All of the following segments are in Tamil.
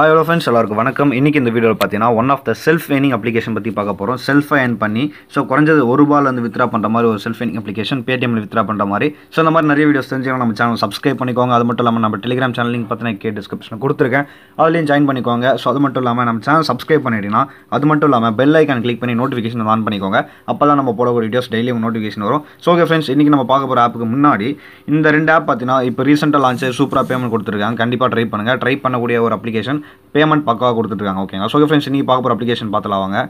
ஹாய் ஹலோ ஃப்ரெண்ட்ஸ் எல்லாருக்கும் வணக்கம் இன்றைக்கி இந்த வீடியோவில் பார்த்தீங்கன்னா one of the self earning application பற்றி பார்க்க போகிறோம் செல்ஃபை ஏர்ன் பண்ணி ஸோ குறைஞ்சது ஒரு பால் வந்து வித்ரா பண்ணுற மாதிரி ஒரு செல்ஃப் ஏர்னிங் அப்ளிகேஷன் பேடிஎம்மில் வித்ரா பண்ணுற மாதிரி ஸோ அந்த மாதிரி நிறைய வீடியோஸ் தெரிஞ்சுக்கணும் நம்ம சேனல் சப்ஸ்கிரைப் பண்ணிக்கோங்க அது மட்டும் இல்லாமல் நம்ம டெலிகிராம் சேனல் லிங்க் பார்த்தீங்கன்னா கே டிஸ்கிரிப்ஷன் கொடுத்துருக்கேன் அதுலேயும் ஜாயின் பண்ணிக்கோங்க ஸோ அது மட்டும் இல்லாமல் நம்ம சேனல் சப்ஸ்கிரைப் பண்ணிட்டீங்கன்னா அது மட்டும் இல்லாமல் பெல் ஐக்கான் கிளிக் பண்ணி நோட்டிஃபிகேஷன் ஆன் பண்ணிக்கோங்க அப்போ தான் நம்ம போடக்கூடிய வீடியோஸ் டெய்லி நோட்டிஃபிகேஷன் வரும் ஸோ ஓகே ஃப்ரெண்ட்ஸ் இன்றைக்கி நம்ம பார்க்க போகிற ஆப்புக்கு முன்னாடி இந்த ரெண்டு ஆப் பார்த்தீங்கன்னா இப்போ ரீசெண்டாக லான்ச்சு சூப்பராக பேமெண்ட் கொடுத்துருக்காங்க கண்டிப்பாக ட்ரை பண்ணுங்கள் ட்ரை பண்ணக்கூடிய ஒரு அப்ளிகேஷன் பேமெண்ட் பக்காவாக கொடுத்துட்ருக்காங்க ஓகேங்களா ஸோ ஃப்ரெண்ட்ஸ் நீங்கள் பார்க்க போகிற அப்ளிகேஷன் பார்த்துலாம் வாங்க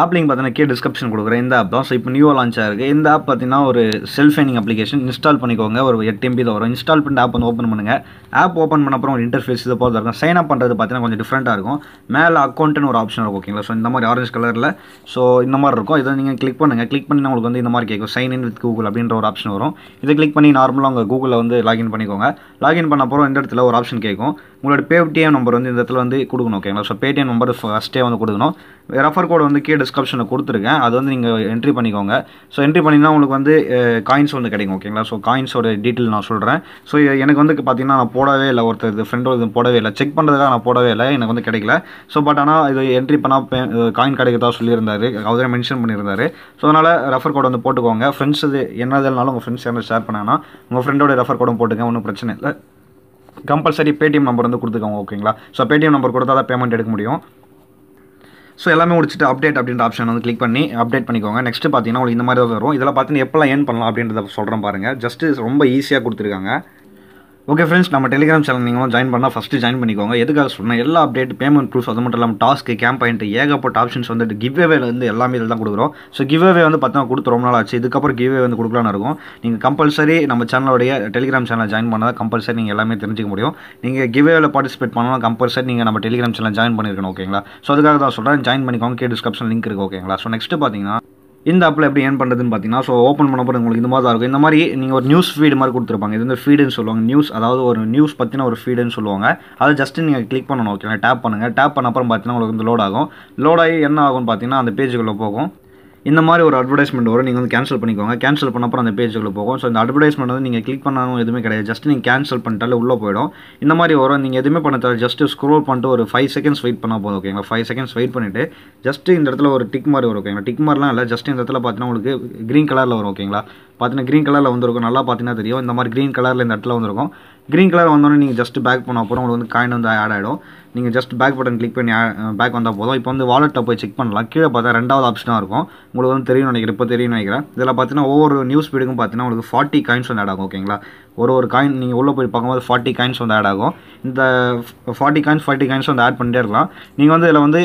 ஆப் லிங்க் பார்த்தீங்கன்னா கே டிஸ்கிரிப்ஷன் கொடுக்குறேன் இந்த ஆப் தான் ஸோ இப்போ நியூவாக லான்ச் ஆகிருக்கு இந்த ஆப் பார்த்தீங்கன்னா ஒரு செல்ஃபைனிங் அப்ளிகேஷன் இன்ஸ்டால் பண்ணிக்கோங்க ஒரு எட்டு எம்பி தான் வரும் இன்ஸ்டால் பண்ணி ஆப் வந்து ஓப்பன் பண்ணுங்கள் ஆப் ஓப்பன் பண்ண அப்புறம் ஒரு இன்டர்ஃபேஸ் இது போகிறது இருக்கும் சைன் அப் பண்ணுறது பார்த்தீங்கன்னா கொஞ்சம் டிஃப்ரெண்ட்டாக இருக்கும் மேலே அக்கௌண்ட்டுன்னு ஒரு ஆப்ஷன் இருக்கும் ஓகேங்களா ஸோ இந்த மாதிரி ஆரஞ்சு கலரில் ஸோ இந்த மாதிரி இருக்கும் இதை நீங்கள் கிளிக் பண்ணுங்கள் கிளிக் பண்ணி உங்களுக்கு வந்து இந்த மாதிரி கேட்கும் சைன் இன் வித் கூகுள் அப்படின்ற ஒரு ஆப்ஷன் வரும் இதை கிளிக் பண்ணி நார்மலாக உங்கள் கூகுளில் வந்து லாகின் பண்ணிக்கோங்க லாகின் பண்ண அப்புறம் இந்த இடத்துல ஒரு ஆப்ஷன் கேட்கும் உங்களோட பேடிஎம் நம்பர் வந்து இந்த இடத்துல வந்து கொடுக்கணும் ஓகேங்களா ஸோ பேடிஎம் நம்பர் ஃபஸ்ட்டே வந்து கொடுக்கணும் ரெஃபர் கோடு வந்து கீழே டிஸ்கிரிப்ஷனில் கொடுத்துருக்கேன் அது வந்து நீங்கள் என்ட்ரி பண்ணிக்கோங்க ஸோ என்ட்ரி பண்ணிங்கன்னா உங்களுக்கு வந்து காயின்ஸ் வந்து கிடைக்கும் ஓகேங்களா ஸோ காயின்ஸோட டீட்டெயில் நான் சொல்கிறேன் ஸோ எனக்கு வந்து பார்த்தீங்கன்னா நான் போடவே இல்லை ஒருத்தர் இது ஃப்ரெண்டோட இது போடவே இல்லை செக் பண்ணுறதுக்காக நான் போடவே இல்லை எனக்கு வந்து கிடைக்கல ஸோ பட் ஆனால் இது என்ட்ரி பண்ணால் காயின் கிடைக்கிறதா சொல்லியிருந்தார் அவர் மென்ஷன் பண்ணியிருந்தார் ஸோ அதனால் ரெஃபர் கோடு வந்து போட்டுக்கோங்க ஃப்ரெண்ட்ஸ் இது என்னதுனாலும் உங்கள் ஃப்ரெண்ட்ஸ் யாரும் ஷேர் பண்ணாங்கன்னா உங்கள் ஃப்ரெண்டோட ரெஃபர் கோடும் போட்டுங்க ஒன்றும் பிரச்சனை இல்லை கம்பல்சரி பேடிஎம் நம்பர் வந்து கொடுத்துக்கோங்க ஓகேங்களா ஸோ பேடிஎம் நம்பர் கொடுத்தா தான் பேமெண்ட் எடுக்க முடியும் ஸோ எல்லாமே முடிச்சுட்டு அப்டேட் அப்படின்ற ஆப்ஷன் வந்து கிளிக் பண்ணி அப்டேட் பண்ணிக்கோங்க நெக்ஸ்ட் பார்த்தீங்கன்னா உங்களுக்கு இந்த மாதிரி தான் வரும் இதெல்லாம் பார்த்தீங்கன்னா எப்போல்லாம் ஏன் பண்ணலாம் அப்படின்றத சொல்கிறேன் பாருங்கள் ஜஸ்ட்டு ரொம்ப ஈஸியாக கொடுத்துருக்காங்க ஓகே ஃப்ரெண்ட்ஸ் நம்ம டெலிகிராம் சேனல் நீங்களும் ஜாயின் பண்ணால் ஃபஸ்ட்டு ஜாயின் பண்ணிக்கோங்க எதுக்காக சொன்னால் எல்லா அப்டேட் பேமெண்ட் ப்ரூஃப் அது மட்டும் இல்லாமல் டாஸ்க்கு கேம்பெயின் ஏகப்பட்ட ஆப்ஷன்ஸ் வந்துட்டு கிவ் வந்து எல்லாமே இதில் தான் கொடுக்குறோம் ஸோ கிவ் அவே வந்து பார்த்தா கொடுத்து ரொம்ப நாள் ஆச்சு இதுக்கப்புறம் கிவ் வந்து கொடுக்கலான்னு இருக்கும் நீங்கள் கம்பல்சரி நம்ம சேனலுடைய டெலிகிராம் சேனல் ஜாயின் பண்ணால் கம்பல்சரி நீங்கள் எல்லாமே தெரிஞ்சிக்க முடியும் நீங்கள் கிவ் பார்ட்டிசிபேட் பண்ணலாம் கம்பல்சரி நீங்கள் நம்ம டெலிகிராம் சேனல் ஜாயின் பண்ணியிருக்கணும் ஓகேங்களா ஸோ அதுக்காக தான் சொல்கிறேன் ஜாயின் பண்ணிக்கோங்க கே டிஸ்கிரிப்ஷன் லிங்க் இருக்குது ஓகேங்களா ஸோ நெக்ஸ்ட்டு பார்த்தீங்கன்னா இந்த ஆப்பில் எப்படி ஏன் பண்ணுறதுன்னு பார்த்தீங்கன்னா ஸோ ஓப்பன் பண்ண போகிறது உங்களுக்கு இந்த மாதிரி தான் இருக்கும் இந்த மாதிரி நீங்கள் ஒரு நியூஸ் ஃபீடு மாதிரி கொடுத்துருப்பாங்க இது வந்து ஃபீடுன்னு சொல்லுவாங்க நியூஸ் அதாவது ஒரு நியூஸ் பற்றின ஒரு ஃபீடுன்னு சொல்லுவாங்க அதை ஜஸ்ட்டு நீங்கள் கிளிக் பண்ணணும் ஓகேங்களா டேப் பண்ணுங்கள் டேப் பண்ண அப்புறம் பார்த்தீங்கன்னா உங்களுக்கு வந்து லோட் ஆகும் லோட் ஆகி என்ன ஆகும்னு பார்த்தீங்கன்னா அந்த பேஜுக்குள்ளே போகும் இந்த மாதிரி ஒரு அட்வர்டைஸ்மெண்ட் வரும் நீங்கள் வந்து கேன்சல் பண்ணிக்கோங்க கேன்சல் பண்ணப்போ அந்த பேஜுக்குள்ளே போகும் ஸோ இந்த அட்வர்டைஸ்மெண்ட் வந்து நீங்கள் கிளிக் பண்ணணும் எதுவுமே கிடையாது ஜஸ்ட் நீங்கள் கேன்சல் பண்ணிட்டாலே உள்ளே போயிடும் இந்த மாதிரி வரும் நீங்கள் எதுவுமே பண்ண ஜஸ்ட் ஸ்க்ரோல் பண்ணிட்டு ஒரு ஃபைவ் செகண்ட்ஸ் வெயிட் பண்ணால் போதும் ஓகேங்களா ஃபைவ் செகண்ட்ஸ் வெயிட் பண்ணிவிட்டு ஜஸ்ட் இந்த இடத்துல ஒரு டிக் மாதிரி வரும் ஓகேங்களா டிக் மாதிரிலாம் இல்லை ஜஸ்ட் இந்த இடத்துல பார்த்தீங்கன்னா உங்களுக்கு க்ரீன் கலரில் வரும் ஓகேங்களா பார்த்தீங்கன்னா க்ரீன் கலரில் வந்துருக்கும் நல்லா பார்த்தீங்கன்னா தெரியும் இந்த மாதிரி க்ரீன் கலரில் இந்த இடத்துல வந்துருக்கும் க்ரீன் கலர் வந்தோடனே நீங்கள் ஜஸ்ட் பேக் பண்ண அப்புறம் உங்களுக்கு வந்து காயின் வந்து ஆட் ஆகிடும் நீங்கள் ஜஸ்ட் பேக் பட்டன் கிளிக் பண்ணி பேக் வந்தால் போதும் இப்போ வந்து வாலெட்டில் போய் செக் பண்ணலாம் கீழே பார்த்தா ரெண்டாவது ஆப்ஷனாக இருக்கும் உங்களுக்கு வந்து தெரியும்னு நினைக்கிறேன் இப்போ தெரியும்னு நினைக்கிறேன் இதில் பார்த்தீங்கன்னா ஒவ்வொரு நியூஸ் பீடுக்கும் பார்த்தீங்கன்னா உங்களுக்கு ஃபார்ட்டி காயின்ஸ் வந்து ஆட் ஆகும் ஓகேங்களா ஒரு ஒரு காயின் நீங்கள் உள்ளே போய் பார்க்கும்போது ஃபார்ட்டி காயின்ஸ் வந்து ஆட் ஆகும் இந்த ஃபார்ட்டி காயின்ஸ் ஃபார்ட்டி காயின்ஸ் வந்து ஆட் பண்ணிட்டே இருக்கலாம் நீங்கள் வந்து இதில் வந்து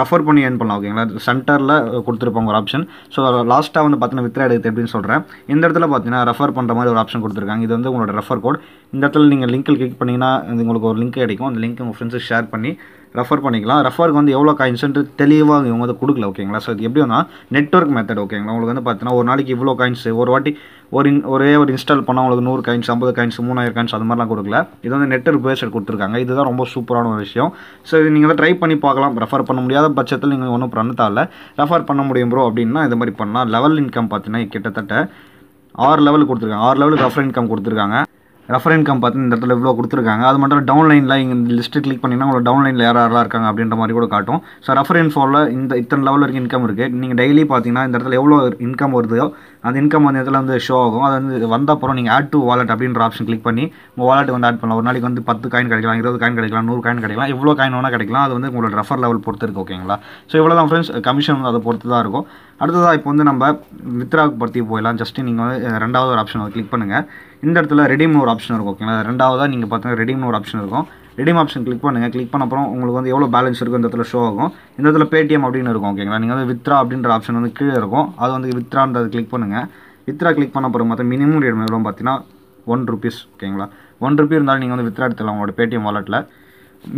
ரெஃபர் பண்ணி ஏன் பண்ணலாம் ஓகேங்களா சென்டரில் கொடுத்துருப்பாங்க ஒரு ஆப்ஷன் ஸோ லாஸ்ட்டாக வந்து பார்த்தீங்கன்னா வித்ரா எடுத்து எப்படின்னு சொல்கிறேன் இந்த இடத்துல பார்த்தீங்கன்னா ரெஃபர் பண்ணுற மாதிரி ஒரு ஆப்ஷன் கொடுத்துருக்காங்க இது வந்து உங்களோட ரெஃபர் கோட் இந்த இடத்துல நீங்கள் லிங்க்கில் கிளிக் பண்ணிங்கன்னா உங்களுக்கு ஒரு லிங்க் கிடைக்கும் அந்த லிங்க் உங்கள் ஃப்ரெண்ட்ஸுக்கு ஷேர் பண்ணி ரெஃபர் பண்ணிக்கலாம் ரெஃபருக்கு வந்து எவ்வளோ காயின்ஸ்ன்ட்டு தெளிவாக இவங்க வந்து கொடுக்கல ஓகேங்களா ஸோ இது எப்படி வந்தால் நெட்ஒர்க் மெத்தட் ஓகேங்களா உங்களுக்கு வந்து பார்த்தீங்கன்னா ஒரு நாளைக்கு இவ்வளோ காயின்ஸ் ஒரு வாட்டி ஒரு இன் ஒரே ஒரு இன்ஸ்டால் பண்ணால் உங்களுக்கு நூறு காயின்ஸ் ஐம்பது காயின்ஸ் மூணாயிரம் காயின்ஸ் அது மாதிரிலாம் கொடுக்கல இது வந்து நெட்ஒர்க் பேஸ்ட் கொடுத்துருக்காங்க இதுதான் ரொம்ப சூப்பரான ஒரு விஷயம் ஸோ இது நீங்கள் ட்ரை பண்ணி பார்க்கலாம் ரெஃபர் பண்ண முடியாத பட்சத்தில் நீங்கள் ஒன்றும் பண்ண தேவையில்ல ரெஃபர் பண்ண முடியும் ப்ரோ அப்படின்னா இது மாதிரி பண்ணலாம் லெவல் இன்கம் பார்த்தீங்கன்னா கிட்டத்தட்ட ஆறு லெவல் கொடுத்துருக்காங்க ஆறு லெவலுக்கு ரெஃபர் இன்கம் கொடுத்துருக்காங்க ரெஃபர் இன்கம் பார்த்து இந்த இடத்துல இவ்வளோ கொடுத்துருக்காங்க அது மட்டும் டவுன்லைனில் இங்கே இந்த லிஸ்ட்டு கிளிக் பண்ணிங்கன்னா உங்களை டவுன்லைனில் யார் யாரெல்லாம் இருக்காங்க அப்படின்ற மாதிரி கூட காட்டும் ஸோ ரெஃபர் இன்ஃபோவில் இந்த இத்தனை லெவலில் இருக்க இன்கம் இருக்குது நீங்கள் டெய்லி பார்த்தீங்கன்னா இந்த இடத்துல எவ்வளோ இன்கம் வருதோ அந்த இன்கம் வந்து இடத்துல வந்து ஷோ ஆகும் அது வந்து வந்த அப்புறம் நீங்கள் ஆட் டு வாலெட் அப்படின்ற ஆப்ஷன் கிளிக் பண்ணி உங்கள் வாலெட் வந்து ஆட் பண்ணலாம் ஒரு நாளைக்கு வந்து பத்து காயின் கிடைக்கலாம் இருபது காயின் கிடைக்கலாம் நூறு காயின் கிடைக்கலாம் எவ்வளோ காயின் வேணால் கிடைக்கலாம் அது வந்து உங்களோட ரெஃபர் லெவல் பொறுத்து இருக்குது ஓகேங்களா ஸோ இவ்வளோ தான் ஃப்ரெண்ட்ஸ் கமிஷன் அதை பொறுத்து தான் இருக்கும் அடுத்ததாக இப்போ வந்து நம்ம வித்ராவுக்கு பற்றி போயிடலாம் ஜஸ்ட்டு நீங்கள் வந்து ரெண்டாவது ஒரு ஆப்ஷன் கிளிக் பண்ணுங்கள் இந்த இடத்துல ரெடிம் ஒரு ஆப்ஷன் இருக்கும் ஓகேங்களா ரெண்டாவதாக நீங்கள் பார்த்தீங்கன்னா ரெடிம் ஒரு ஆப்ஷன் இருக்கும் ரெடிம் ஆப்ஷன் கிளிக் பண்ணுங்கள் கிளிக் பண்ண அப்புறம் உங்களுக்கு வந்து எவ்வளோ பேலன்ஸ் இருக்கும் இந்த இடத்துல ஷோ ஆகும் இந்த இடத்துல பேடிஎம் அப்படின்னு இருக்கும் ஓகேங்களா நீங்கள் வந்து வித்ரா அப்படின்ற ஆப்ஷன் வந்து கீழே இருக்கும் அது வந்து வித்ரான்றது கிளிக் பண்ணுங்கள் வித்ரா கிளிக் பண்ண அப்புறம் பார்த்தா மினிமம் ரேட் எவ்வளோ பார்த்தீங்கன்னா ஒன் ருபீஸ் ஓகேங்களா ஒன் ருபி இருந்தாலும் நீங்கள் வந்து வித்ரா எடுத்துடலாம் உங்களோட பேடிஎம் வாலெட்டில்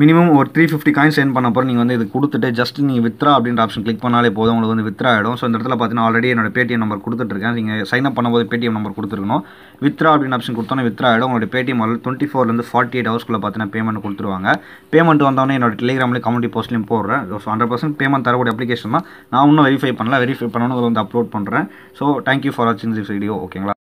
மினிமம் ஒரு த்ரீ ஃபிஃப்டி காயின்ஸ் சென்ட் பண்ண போகிற நீங்கள் வந்து இது கொடுத்துட்டு ஜஸ்ட் நீங்கள் வித்ரா அப்படின்ற ஆப்ஷன் கிளிக் பண்ணாலே போதும் உங்களுக்கு வந்து வித்ரா ஆகிடும் ஸோ இந்த இடத்துல பார்த்தீங்கன்னா ஆல்ரெடி என்னோட பேடிஎம் நம்பர் கொடுத்துருக்கேன் நீங்கள் சைன் அப் பண்ணும்போது பேடிஎம் நம்பர் கொடுத்துருக்கணும் வித்ரா அப்படின்னு ஆப்ஷன் கொடுத்தோன்னா வித்ரா ஆகிடும் உங்களோட பேடிஎம் ஆல் டுவெண்ட்டி ஃபோர்லேருந்து ஃபார்ட்டி எயிட் ஹவர்ஸ்க்குள்ள பார்த்தீங்கன்னா பேமெண்ட் கொடுத்துருவாங்க பேமெண்ட் வந்தோடனே என்னோட டெலிகிராமில் கம்யூனிட்டி போஸ்ட்லையும் போடுறேன் ஸோ ஹண்ட்ரட் பர்சன்ட் பேமெண்ட் தரக்கூடிய அப்ளிகேஷன் தான் நான் இன்னும் வெரிஃபை பண்ணல வெரிஃபை பண்ணணும் வந்து அப்லோட் பண்ணுறேன் ஸோ தேங்க்யூ ஃபார் வாட்சிங் திஸ் வீடியோ ஓகேங்களா